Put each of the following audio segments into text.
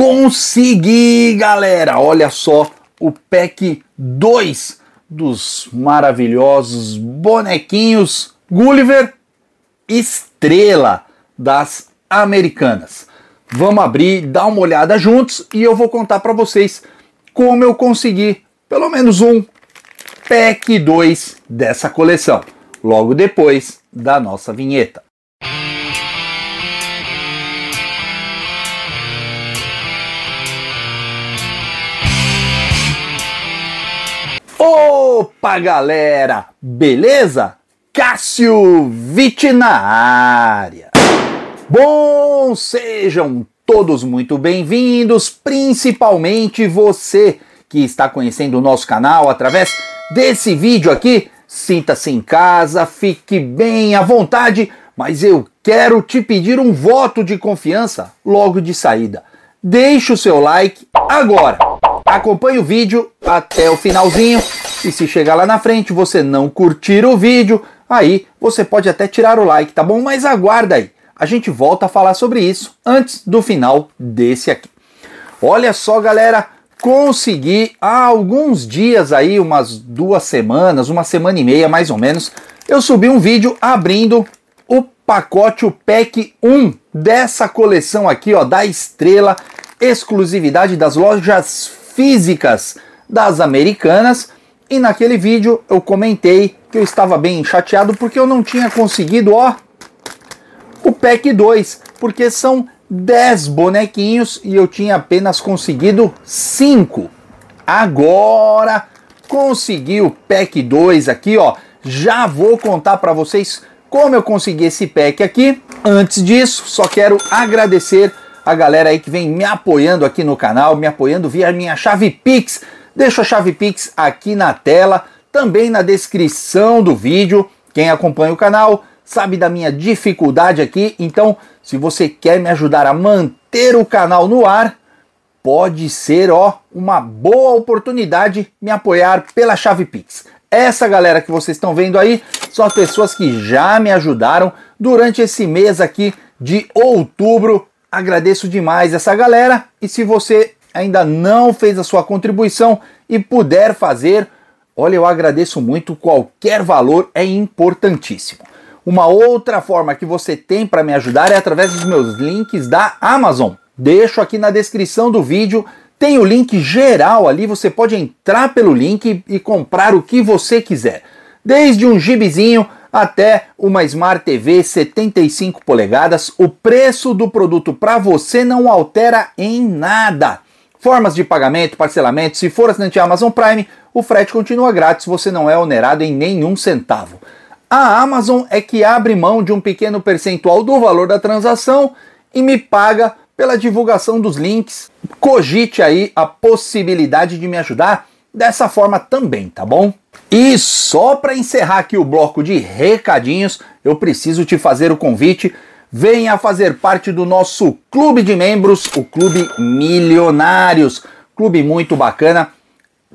Consegui, galera! Olha só o pack 2 dos maravilhosos bonequinhos Gulliver Estrela das Americanas. Vamos abrir, dar uma olhada juntos e eu vou contar para vocês como eu consegui pelo menos um pack 2 dessa coleção, logo depois da nossa vinheta. Opa, galera! Beleza? Cássio Vitti na área. Bom, sejam todos muito bem-vindos, principalmente você que está conhecendo o nosso canal através desse vídeo aqui. Sinta-se em casa, fique bem à vontade, mas eu quero te pedir um voto de confiança logo de saída. Deixe o seu like agora. Acompanhe o vídeo até o finalzinho e se chegar lá na frente você não curtir o vídeo, aí você pode até tirar o like, tá bom? Mas aguarda aí. A gente volta a falar sobre isso antes do final desse aqui. Olha só, galera, consegui há alguns dias aí, umas duas semanas, uma semana e meia mais ou menos, eu subi um vídeo abrindo o pacote, o pack 1 dessa coleção aqui, ó, da Estrela, exclusividade das lojas físicas das americanas e naquele vídeo eu comentei que eu estava bem chateado porque eu não tinha conseguido, ó, o pack 2, porque são 10 bonequinhos e eu tinha apenas conseguido 5. Agora consegui o pack 2 aqui, ó. Já vou contar para vocês como eu consegui esse pack aqui. Antes disso, só quero agradecer a galera aí que vem me apoiando aqui no canal, me apoiando via minha chave Pix Deixo a chave Pix aqui na tela, também na descrição do vídeo. Quem acompanha o canal sabe da minha dificuldade aqui, então se você quer me ajudar a manter o canal no ar, pode ser ó uma boa oportunidade me apoiar pela chave Pix. Essa galera que vocês estão vendo aí são as pessoas que já me ajudaram durante esse mês aqui de outubro. Agradeço demais essa galera e se você ainda não fez a sua contribuição e puder fazer, olha, eu agradeço muito, qualquer valor é importantíssimo. Uma outra forma que você tem para me ajudar é através dos meus links da Amazon. Deixo aqui na descrição do vídeo, tem o link geral ali, você pode entrar pelo link e comprar o que você quiser. Desde um gibizinho até uma Smart TV 75 polegadas, o preço do produto para você não altera em nada. Formas de pagamento, parcelamento, se for assinante Amazon Prime, o frete continua grátis, você não é onerado em nenhum centavo. A Amazon é que abre mão de um pequeno percentual do valor da transação e me paga pela divulgação dos links. Cogite aí a possibilidade de me ajudar dessa forma também, tá bom? E só para encerrar aqui o bloco de recadinhos, eu preciso te fazer o convite Venha fazer parte do nosso clube de membros, o Clube Milionários. Clube muito bacana.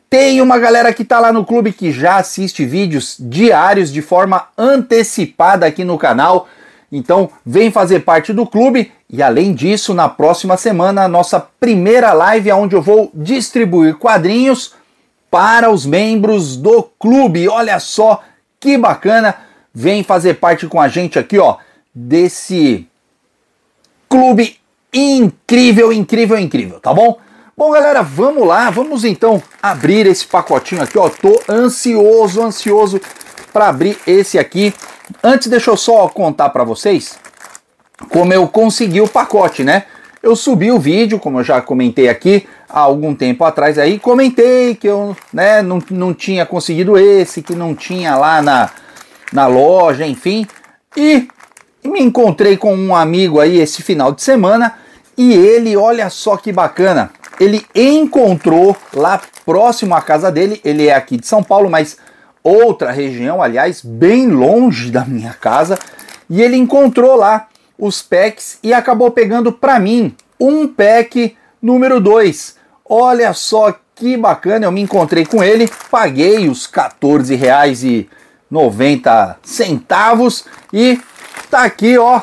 Tem uma galera que está lá no clube que já assiste vídeos diários de forma antecipada aqui no canal. Então, vem fazer parte do clube e além disso, na próxima semana a nossa primeira live onde eu vou distribuir quadrinhos para os membros do clube. Olha só que bacana. Vem fazer parte com a gente aqui, ó desse clube incrível, incrível, incrível, tá bom? Bom, galera, vamos lá, vamos então abrir esse pacotinho aqui, ó. Tô ansioso, ansioso para abrir esse aqui. Antes, deixa eu só contar para vocês como eu consegui o pacote, né? Eu subi o vídeo, como eu já comentei aqui há algum tempo atrás aí, comentei que eu né, não, não tinha conseguido esse, que não tinha lá na, na loja, enfim. E e me encontrei com um amigo aí esse final de semana e ele, olha só que bacana, ele encontrou lá próximo à casa dele, ele é aqui de São Paulo, mas outra região, aliás, bem longe da minha casa, e ele encontrou lá os packs e acabou pegando para mim um pack número 2. Olha só que bacana, eu me encontrei com ele, paguei os 14 reais e 90 centavos e tá aqui, ó.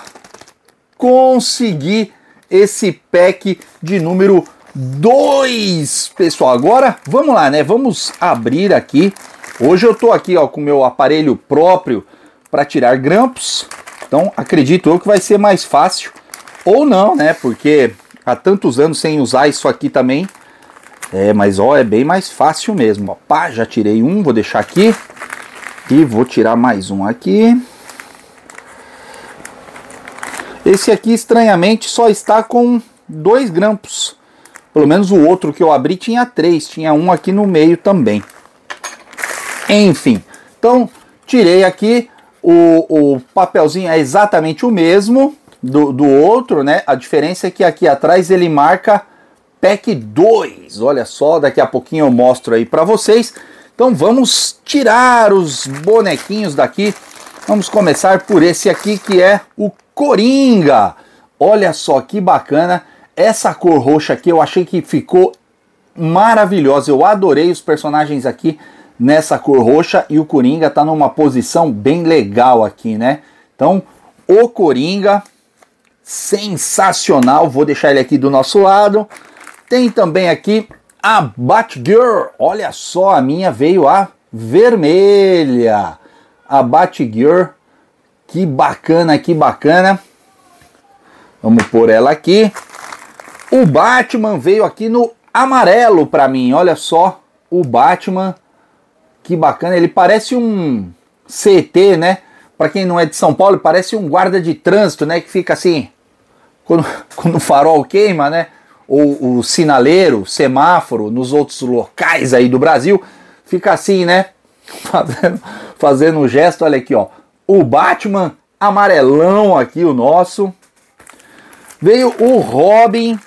Consegui esse pack de número 2, pessoal. Agora, vamos lá, né? Vamos abrir aqui. Hoje eu tô aqui, ó, com meu aparelho próprio para tirar grampos. Então, acredito eu que vai ser mais fácil ou não, né? Porque há tantos anos sem usar isso aqui também. É, mas ó, é bem mais fácil mesmo. Ó, pá, já tirei um, vou deixar aqui. E vou tirar mais um aqui. Esse aqui, estranhamente, só está com dois grampos. Pelo menos o outro que eu abri tinha três, tinha um aqui no meio também. Enfim, então tirei aqui, o, o papelzinho é exatamente o mesmo do, do outro, né? A diferença é que aqui atrás ele marca PEC 2. Olha só, daqui a pouquinho eu mostro aí para vocês. Então vamos tirar os bonequinhos daqui. Vamos começar por esse aqui que é o Coringa. Olha só que bacana. Essa cor roxa aqui eu achei que ficou maravilhosa. Eu adorei os personagens aqui nessa cor roxa e o Coringa tá numa posição bem legal aqui, né? Então, o Coringa sensacional. Vou deixar ele aqui do nosso lado. Tem também aqui a Batgirl. Olha só, a minha veio a vermelha. A Batgirl que bacana, que bacana. Vamos pôr ela aqui. O Batman veio aqui no amarelo para mim. Olha só o Batman. Que bacana. Ele parece um CT, né? Para quem não é de São Paulo, parece um guarda de trânsito, né? Que fica assim. Quando, quando o farol queima, né? Ou o sinaleiro, semáforo, nos outros locais aí do Brasil, fica assim, né? Fazendo, fazendo um gesto, olha aqui, ó o Batman amarelão aqui, o nosso. Veio o Robin.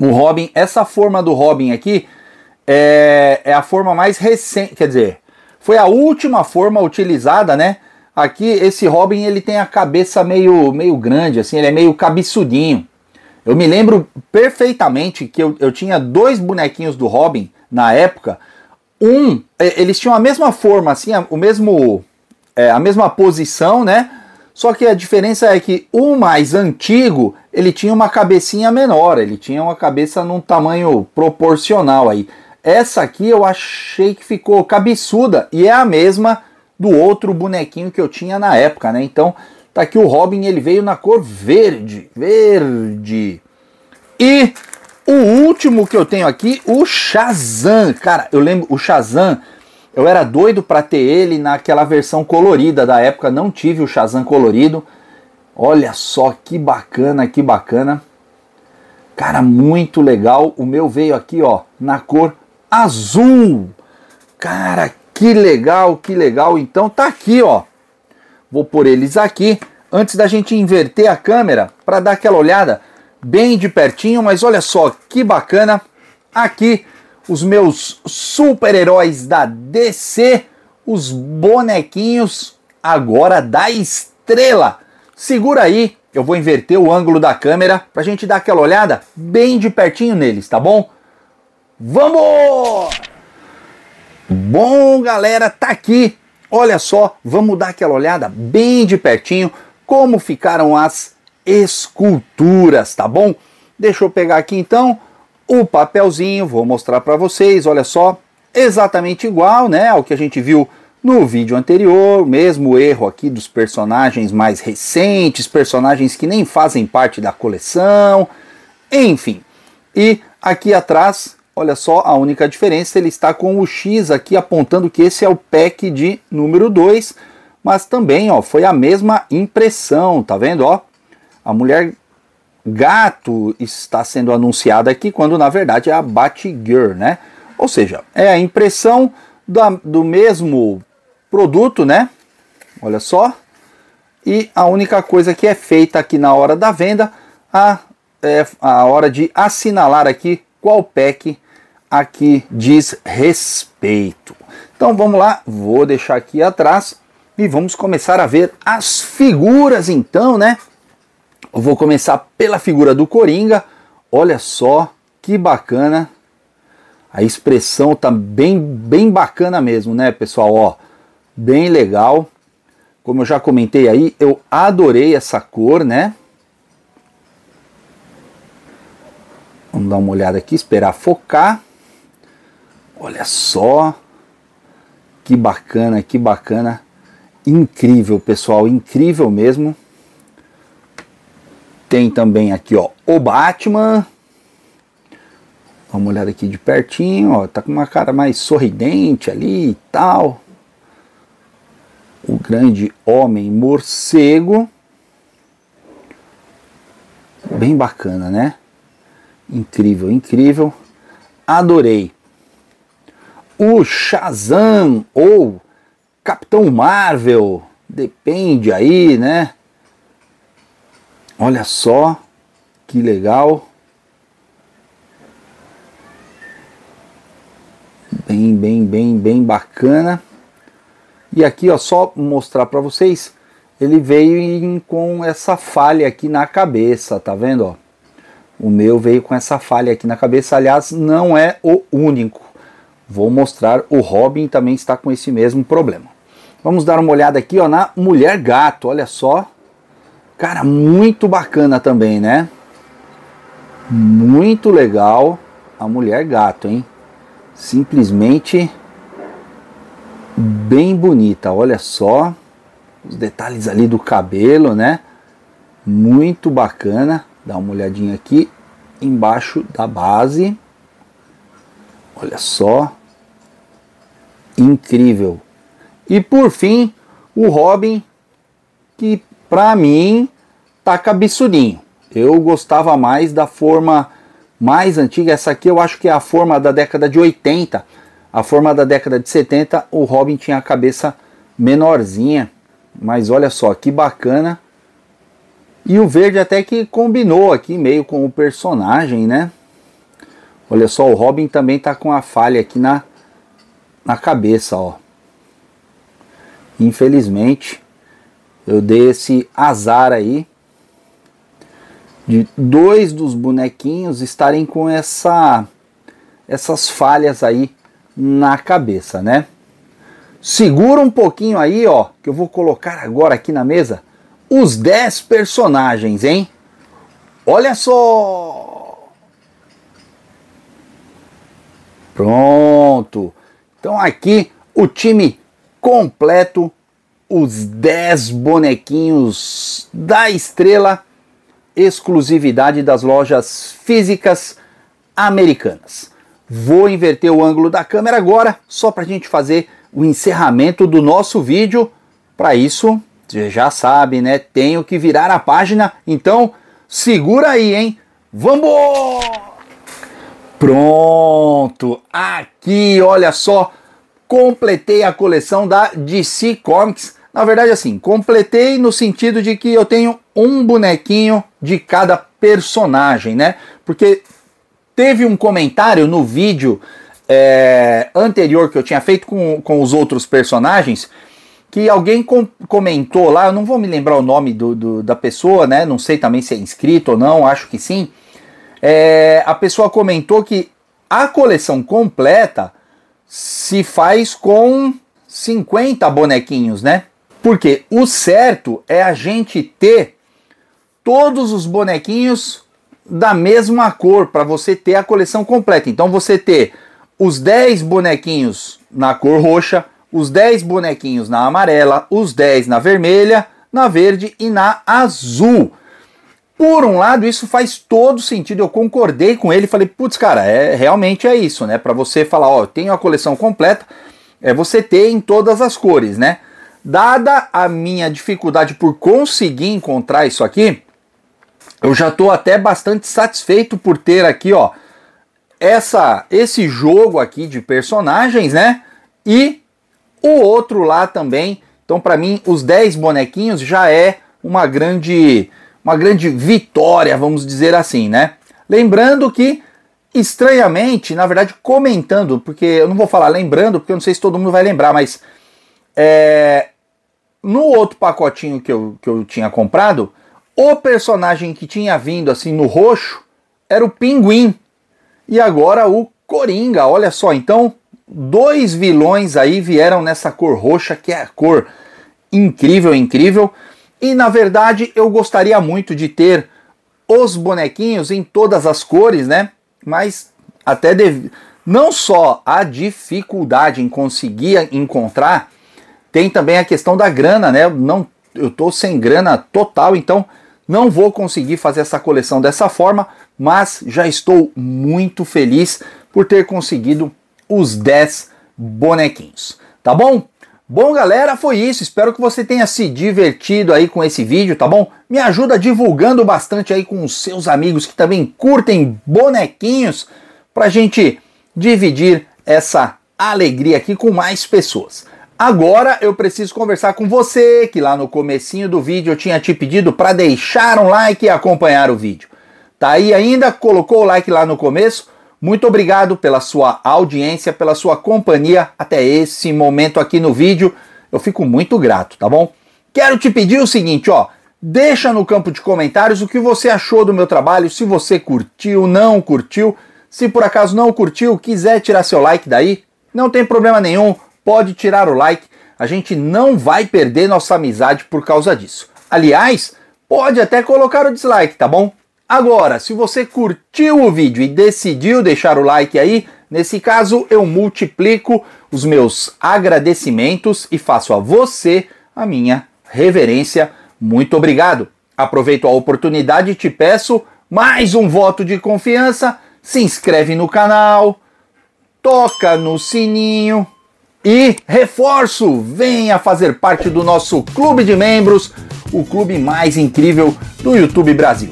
O Robin, essa forma do Robin aqui é, é a forma mais recente, quer dizer, foi a última forma utilizada, né? Aqui esse Robin ele tem a cabeça meio, meio grande, assim, ele é meio cabeçudinho. Eu me lembro perfeitamente que eu, eu tinha dois bonequinhos do Robin na época. Um, é, eles tinham a mesma forma, assim, o mesmo é, a mesma posição, né? Só que a diferença é que o mais antigo ele tinha uma cabecinha menor, ele tinha uma cabeça num tamanho proporcional aí. Essa aqui eu achei que ficou cabeçuda e é a mesma do outro bonequinho que eu tinha na época, né? Então tá aqui o Robin, ele veio na cor verde, verde. E o último que eu tenho aqui, o Shazam. Cara, eu lembro, o Shazam eu era doido para ter ele naquela versão colorida da época, não tive o Shazam colorido. Olha só que bacana, que bacana. Cara, muito legal. O meu veio aqui, ó, na cor azul. Cara, que legal, que legal. Então tá aqui, ó. Vou pôr eles aqui antes da gente inverter a câmera para dar aquela olhada bem de pertinho, mas olha só que bacana. Aqui os meus super-heróis da DC, os bonequinhos agora da estrela. Segura aí, eu vou inverter o ângulo da câmera pra gente dar aquela olhada bem de pertinho neles, tá bom? Vamos! Bom, galera, tá aqui. Olha só, vamos dar aquela olhada bem de pertinho como ficaram as esculturas, tá bom? Deixa eu pegar aqui então o papelzinho, vou mostrar para vocês, olha só, exatamente igual né, ao que a gente viu no vídeo anterior, mesmo erro aqui dos personagens mais recentes, personagens que nem fazem parte da coleção, enfim. E aqui atrás, olha só, a única diferença, ele está com o X aqui apontando que esse é o pack de número 2, mas também, ó, foi a mesma impressão, tá vendo, ó? A mulher Gato está sendo anunciada aqui quando na verdade é a Batgirl, né? Ou seja, é a impressão da, do mesmo produto, né? Olha só. E a única coisa que é feita aqui na hora da venda a, é a hora de assinalar aqui qual pack aqui diz respeito. Então vamos lá, vou deixar aqui atrás e vamos começar a ver as figuras então, né? Eu vou começar pela figura do Coringa. Olha só que bacana. A expressão tá bem, bem bacana mesmo, né, pessoal? Ó, bem legal. Como eu já comentei aí, eu adorei essa cor, né? Vamos dar uma olhada aqui, esperar focar. Olha só. Que bacana, que bacana. Incrível, pessoal, incrível mesmo. Tem também aqui, ó, o Batman. Vamos olhar aqui de pertinho, ó, tá com uma cara mais sorridente ali e tal. O grande homem morcego. Bem bacana, né? Incrível, incrível. Adorei. O Shazam ou Capitão Marvel, depende aí, né? Olha só que legal. Bem, bem, bem, bem bacana. E aqui, ó, só mostrar para vocês, ele veio em, com essa falha aqui na cabeça, tá vendo, ó? O meu veio com essa falha aqui na cabeça, aliás, não é o único. Vou mostrar, o Robin também está com esse mesmo problema. Vamos dar uma olhada aqui, ó, na Mulher Gato, olha só. Cara, muito bacana também, né? Muito legal a mulher gato, hein? Simplesmente bem bonita. Olha só os detalhes ali do cabelo, né? Muito bacana. Dá uma olhadinha aqui embaixo da base. Olha só. Incrível. E por fim, o Robin, que para mim tá cabeçudinho. Eu gostava mais da forma mais antiga. Essa aqui eu acho que é a forma da década de 80. A forma da década de 70, o Robin tinha a cabeça menorzinha. Mas olha só, que bacana. E o verde até que combinou aqui meio com o personagem, né? Olha só, o Robin também tá com a falha aqui na, na cabeça, ó. Infelizmente, eu dei esse azar aí de dois dos bonequinhos estarem com essa essas falhas aí na cabeça, né? Segura um pouquinho aí, ó, que eu vou colocar agora aqui na mesa os 10 personagens, hein? Olha só! Pronto! Então aqui o time completo, os 10 bonequinhos da estrela exclusividade das lojas físicas americanas. Vou inverter o ângulo da câmera agora, só para a gente fazer o encerramento do nosso vídeo. Para isso, você já sabe, né? Tenho que virar a página, então segura aí, hein? Vamos! Pronto! Aqui, olha só, completei a coleção da DC Comics na verdade, assim, completei no sentido de que eu tenho um bonequinho de cada personagem, né? Porque teve um comentário no vídeo é, anterior que eu tinha feito com, com os outros personagens que alguém com, comentou lá, eu não vou me lembrar o nome do, do, da pessoa, né? Não sei também se é inscrito ou não, acho que sim. É, a pessoa comentou que a coleção completa se faz com 50 bonequinhos, né? Porque o certo é a gente ter todos os bonequinhos da mesma cor para você ter a coleção completa. Então você ter os 10 bonequinhos na cor roxa, os 10 bonequinhos na amarela, os 10 na vermelha, na verde e na azul. Por um lado, isso faz todo sentido. Eu concordei com ele, falei, putz, cara, é realmente é isso, né? Para você falar, ó, tenho a coleção completa, é você ter em todas as cores, né? Dada a minha dificuldade por conseguir encontrar isso aqui, eu já estou até bastante satisfeito por ter aqui, ó, essa, esse jogo aqui de personagens, né? E o outro lá também. Então, para mim, os 10 bonequinhos já é uma grande, uma grande vitória, vamos dizer assim, né? Lembrando que, estranhamente, na verdade, comentando, porque eu não vou falar lembrando, porque eu não sei se todo mundo vai lembrar, mas é, no outro pacotinho que eu, que eu tinha comprado, o personagem que tinha vindo assim no roxo era o Pinguim. E agora o Coringa, olha só. Então, dois vilões aí vieram nessa cor roxa, que é a cor incrível, incrível. E na verdade, eu gostaria muito de ter os bonequinhos em todas as cores, né? Mas até deve... não só a dificuldade em conseguir encontrar tem também a questão da grana, né? Não, eu tô sem grana total, então não vou conseguir fazer essa coleção dessa forma, mas já estou muito feliz por ter conseguido os 10 bonequinhos, tá bom? Bom, galera, foi isso. Espero que você tenha se divertido aí com esse vídeo, tá bom? Me ajuda divulgando bastante aí com os seus amigos que também curtem bonequinhos pra gente dividir essa alegria aqui com mais pessoas. Agora eu preciso conversar com você, que lá no comecinho do vídeo eu tinha te pedido para deixar um like e acompanhar o vídeo. Tá aí ainda? Colocou o like lá no começo? Muito obrigado pela sua audiência, pela sua companhia até esse momento aqui no vídeo. Eu fico muito grato, tá bom? Quero te pedir o seguinte, ó, deixa no campo de comentários o que você achou do meu trabalho, se você curtiu, não curtiu. Se por acaso não curtiu, quiser tirar seu like daí, não tem problema nenhum pode tirar o like, a gente não vai perder nossa amizade por causa disso. Aliás, pode até colocar o dislike, tá bom? Agora, se você curtiu o vídeo e decidiu deixar o like aí, nesse caso eu multiplico os meus agradecimentos e faço a você a minha reverência. Muito obrigado. Aproveito a oportunidade e te peço mais um voto de confiança. Se inscreve no canal, toca no sininho, e reforço, venha fazer parte do nosso clube de membros, o clube mais incrível do YouTube Brasil.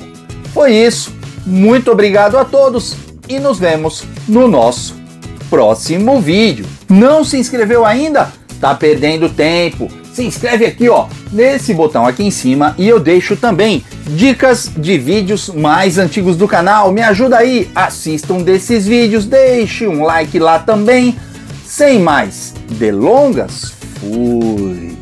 Foi isso, muito obrigado a todos e nos vemos no nosso próximo vídeo. Não se inscreveu ainda? Tá perdendo tempo. Se inscreve aqui, ó, nesse botão aqui em cima e eu deixo também dicas de vídeos mais antigos do canal. Me ajuda aí, assistam desses vídeos, deixe um like lá também sem mais delongas, fui!